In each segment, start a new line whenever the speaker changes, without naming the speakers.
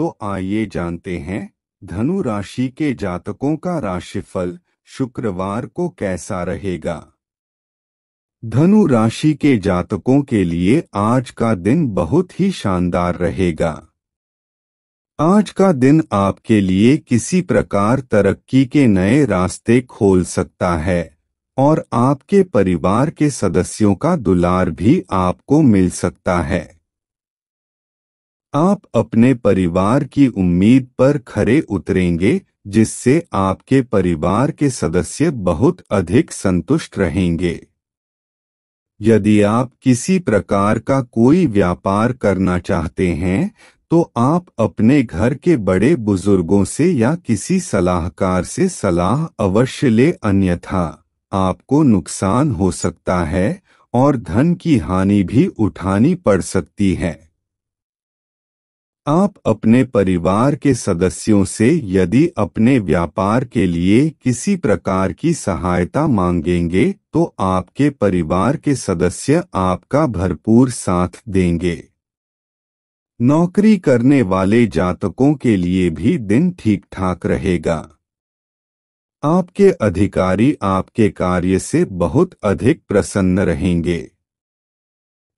तो आइए जानते हैं धनु राशि के जातकों का राशिफल शुक्रवार को कैसा रहेगा धनु राशि के जातकों के लिए आज का दिन बहुत ही शानदार रहेगा आज का दिन आपके लिए किसी प्रकार तरक्की के नए रास्ते खोल सकता है और आपके परिवार के सदस्यों का दुलार भी आपको मिल सकता है आप अपने परिवार की उम्मीद पर खरे उतरेंगे जिससे आपके परिवार के सदस्य बहुत अधिक संतुष्ट रहेंगे यदि आप किसी प्रकार का कोई व्यापार करना चाहते हैं तो आप अपने घर के बड़े बुजुर्गों से या किसी सलाहकार से सलाह अवश्य ले अन्यथा आपको नुकसान हो सकता है और धन की हानि भी उठानी पड़ सकती है आप अपने परिवार के सदस्यों से यदि अपने व्यापार के लिए किसी प्रकार की सहायता मांगेंगे तो आपके परिवार के सदस्य आपका भरपूर साथ देंगे नौकरी करने वाले जातकों के लिए भी दिन ठीक ठाक रहेगा आपके अधिकारी आपके कार्य से बहुत अधिक प्रसन्न रहेंगे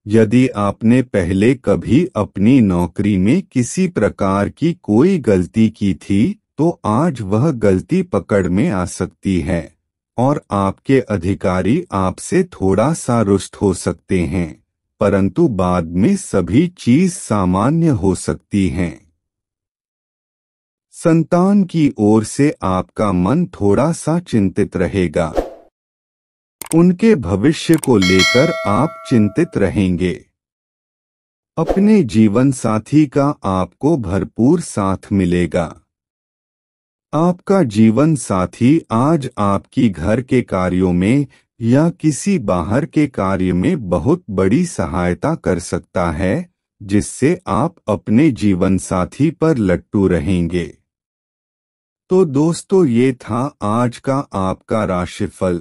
यदि आपने पहले कभी अपनी नौकरी में किसी प्रकार की कोई गलती की थी तो आज वह गलती पकड़ में आ सकती है और आपके अधिकारी आपसे थोड़ा सा रुष्ट हो सकते हैं परंतु बाद में सभी चीज सामान्य हो सकती है संतान की ओर से आपका मन थोड़ा सा चिंतित रहेगा उनके भविष्य को लेकर आप चिंतित रहेंगे अपने जीवन साथी का आपको भरपूर साथ मिलेगा आपका जीवन साथी आज आपकी घर के कार्यों में या किसी बाहर के कार्य में बहुत बड़ी सहायता कर सकता है जिससे आप अपने जीवन साथी पर लट्टू रहेंगे तो दोस्तों ये था आज का आपका राशिफल